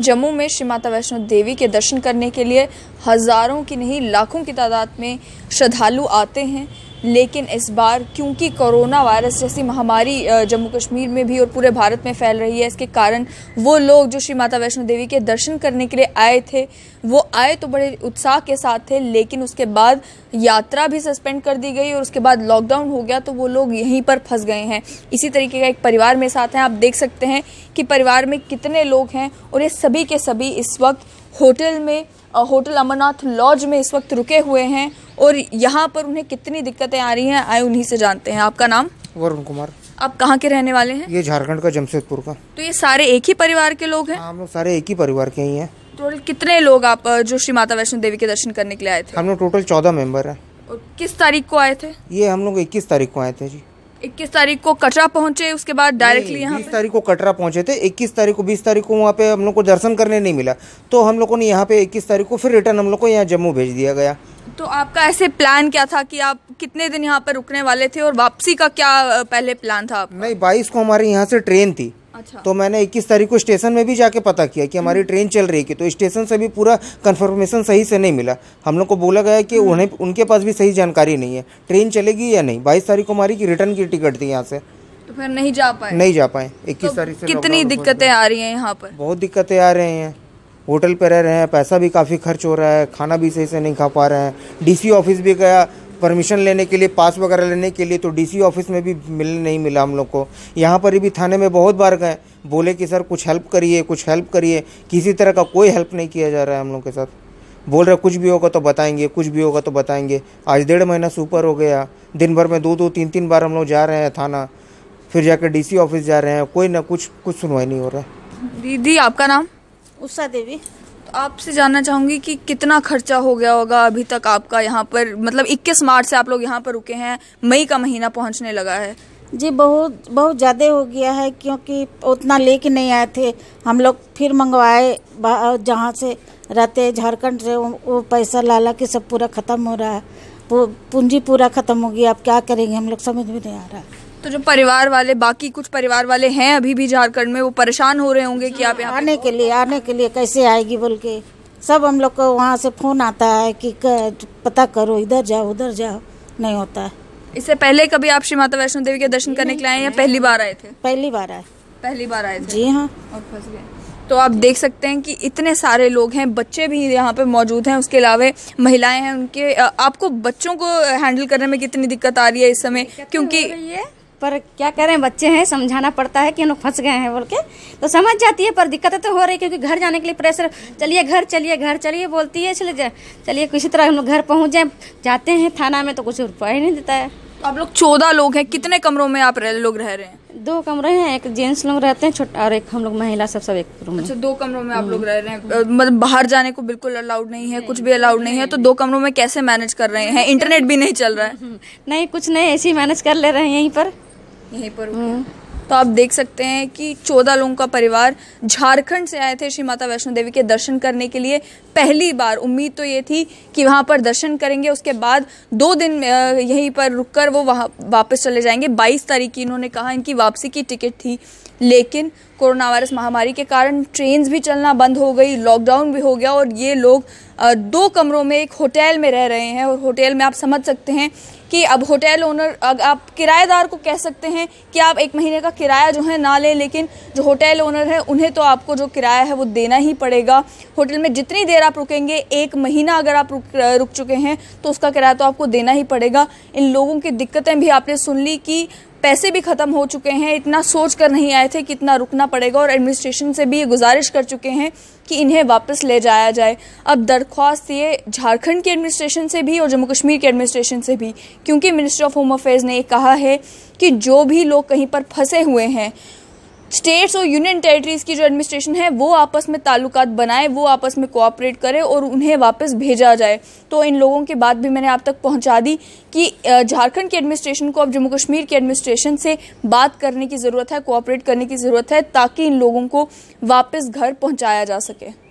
जम्मू में श्री माता वैष्णो देवी के दर्शन करने के लिए हज़ारों की नहीं लाखों की तादाद में श्रद्धालु आते हैं लेकिन इस बार क्योंकि कोरोना वायरस जैसी महामारी जम्मू कश्मीर में भी और पूरे भारत में फैल रही है इसके कारण वो लोग जो श्री माता वैष्णो देवी के दर्शन करने के लिए आए थे वो आए तो बड़े उत्साह के साथ थे लेकिन उसके बाद यात्रा भी सस्पेंड कर दी गई और उसके बाद लॉकडाउन हो गया तो वो लोग यहीं पर फंस गए हैं इसी तरीके का एक परिवार में साथ हैं आप देख सकते हैं कि परिवार में कितने लोग हैं और ये सभी के सभी इस वक्त होटल में होटल अमरनाथ लॉज में इस वक्त रुके हुए हैं और यहाँ पर उन्हें कितनी दिक्कतें आ रही हैं आए उन्हीं से जानते हैं आपका नाम वरुण कुमार आप कहाँ के रहने वाले हैं ये झारखंड का जमशेदपुर का तो ये सारे एक ही परिवार के लोग हैं हाँ, हम लोग सारे एक ही परिवार के ही हैं तो टोटल कितने लोग आप जो श्री माता वैष्णो देवी के दर्शन करने के लिए आए थे हम लोग टोटल चौदह मेंबर हैं और किस तारीख को आए थे ये हम लोग इक्कीस तारीख को आए थे जी इक्कीस तारीख को कटरा पहुंचे उसके बाद डायरेक्टली यहाँ बीस तारीख को कटरा पहुंचे थे इक्कीस तारीख को बीस तारीख को वहाँ पे हम लोग को दर्शन करने नहीं मिला तो हम लोगों ने यहाँ पे इक्कीस तारीख को फिर रिटर्न हम लोग को यहाँ जम्मू भेज दिया गया तो आपका ऐसे प्लान क्या था कि आप कितने दिन यहाँ पर रुकने वाले थे और वापसी का क्या पहले प्लान था आपका? नहीं बाईस को हमारे यहाँ से ट्रेन थी अच्छा। तो मैंने 21 तारीख को स्टेशन में भी जाके पता किया कि हमारी हम्म। ट्रेन चल रही है तो स्टेशन से भी पूरा कंफर्मेशन सही से नहीं मिला हम लोग को बोला गया कि हम्म। उन्हें उनके पास भी सही जानकारी नहीं है ट्रेन चलेगी या नहीं बाईस तारीख को हमारी रिटर्न की टिकट थी यहाँ से तो फिर नहीं जा पाए नहीं जा पाए इक्कीस तो तारीख से कितनी दिक्कतें आ रही हैं यहाँ पर बहुत दिक्कतें आ रही हैं होटल पे रह रहे हैं पैसा भी काफ़ी खर्च हो रहा है खाना भी सही से नहीं खा पा रहे हैं डीसी ऑफिस भी गया परमिशन लेने के लिए पास वगैरह लेने के लिए तो डीसी ऑफिस में भी मिलने नहीं मिला हम लोग को यहाँ पर भी थाने में बहुत बार गए बोले कि सर कुछ हेल्प करिए कुछ हेल्प करिए किसी तरह का कोई हेल्प नहीं किया जा रहा है हम लोग के साथ बोल रहे कुछ भी होगा तो बताएंगे कुछ भी होगा तो बताएंगे आज डेढ़ महीना सुपर हो गया दिन भर में दो दो तीन तीन बार हम लोग जा रहे हैं थाना फिर जाकर डीसी ऑफिस जा रहे हैं कोई ना कुछ कुछ सुनवाई नहीं हो रहा है दीदी आपका नाम उषा देवी आपसे जानना चाहूँगी कि कितना खर्चा हो गया होगा अभी तक आपका यहाँ पर मतलब 21 मार्च से आप लोग यहाँ पर रुके हैं मई का महीना पहुँचने लगा है जी बहुत बहुत ज़्यादा हो गया है क्योंकि उतना लेके नहीं आए थे हम लोग फिर मंगवाए जहाँ से रहते झारखंड से वो पैसा लाला के सब पूरा ख़त्म हो रहा है पूंजी पूरा ख़त्म हो गया अब क्या करेंगे हम लोग समझ में नहीं आ रहा है तो जो परिवार वाले बाकी कुछ परिवार वाले हैं अभी भी झारखंड में वो परेशान हो रहे होंगे कि आप आने के लिए आने के लिए कैसे आएगी बोल के सब हम लोग को वहाँ से फोन आता है कि पता करो इधर जाओ उधर जाओ नहीं होता है इससे पहले कभी आप श्री माता वैष्णो देवी के दर्शन करने के लिए आए या पहली बार आए थे पहली बार आए पहली बार आए थे जी हाँ और फंस गए तो आप देख सकते हैं कि इतने सारे लोग हैं बच्चे भी यहाँ पे मौजूद हैं उसके अलावा महिलाएं हैं उनके आपको बच्चों को हैंडल करने में कितनी दिक्कत आ रही है इस समय तो क्योंकि पर क्या कह रहे हैं बच्चे हैं समझाना पड़ता है कि हम लोग फंस गए हैं बोल के तो समझ जाती है पर दिक्कतें तो हो रही है क्योंकि घर जाने के लिए प्रेशर चलिए घर चलिए घर चलिए बोलती है चलिए चलिए किसी तरह हम लोग घर पहुँच जाए जाते हैं थाना में तो कुछ रुपया ही नहीं देता है तो आप लोग चौदह लोग हैं कितने कमरों में आप लोग रह रहे हैं दो कमरे हैं एक जेंट्स लोग रहते हैं छोटा और एक हम लोग महिला सब सब एक रूम अच्छा दो कमरों में आप लोग हम्म। रह रहे हैं मतलब बाहर जाने को बिल्कुल अलाउड नहीं है कुछ भी अलाउड नहीं है तो दो कमरों में कैसे मैनेज कर रहे हैं इंटरनेट भी नहीं चल रहा है नहीं कुछ नहीं ऐसे ही मैनेज कर ले रहे हैं यहीं पर यहीं पर हम्म। तो आप देख सकते हैं कि चौदह लोगों का परिवार झारखंड से आए थे श्री माता वैष्णो देवी के दर्शन करने के लिए पहली बार उम्मीद तो ये थी कि वहाँ पर दर्शन करेंगे उसके बाद दो दिन यहीं पर रुककर वो वहाँ वापस चले जाएंगे 22 तारीख की इन्होंने कहा इनकी वापसी की टिकट थी लेकिन कोरोना वायरस महामारी के कारण ट्रेन भी चलना बंद हो गई लॉकडाउन भी हो गया और ये लोग दो कमरों में एक होटल में रह रहे हैं और होटल में आप समझ सकते हैं कि अब होटल ओनर अगर आप किराएदार को कह सकते हैं कि आप एक महीने का किराया जो है ना लें लेकिन जो होटल ओनर है उन्हें तो आपको जो किराया है वो देना ही पड़ेगा होटल में जितनी देर आप रुकेंगे एक महीना अगर आप रुक रुक चुके हैं तो उसका किराया तो आपको देना ही पड़ेगा इन लोगों की दिक्कतें भी आपने सुन ली कि पैसे भी ख़त्म हो चुके हैं इतना सोच कर नहीं आए थे कि इतना रुकना पड़ेगा और एडमिनिस्ट्रेशन से भी ये गुजारिश कर चुके हैं कि इन्हें वापस ले जाया जाए अब दरख्वास्त ये झारखंड के एडमिनिस्ट्रेशन से भी और जम्मू कश्मीर के एडमिनिस्ट्रेशन से भी क्योंकि मिनिस्ट्री ऑफ होम अफेयर्स ने कहा है कि जो भी लोग कहीं पर फंसे हुए हैं स्टेट्स और यूनियन टेरिटरीज की जो एडमिनिस्ट्रेशन है वो आपस में ताल्लुक बनाए वो आपस में कोऑपरेट करें और उन्हें वापस भेजा जाए तो इन लोगों की बात भी मैंने आप तक पहुंचा दी कि झारखंड की एडमिनिस्ट्रेशन को अब जम्मू कश्मीर की एडमिनिस्ट्रेशन से बात करने की ज़रूरत है कोऑपरेट करने की ज़रूरत है ताकि इन लोगों को वापस घर पहुँचाया जा सके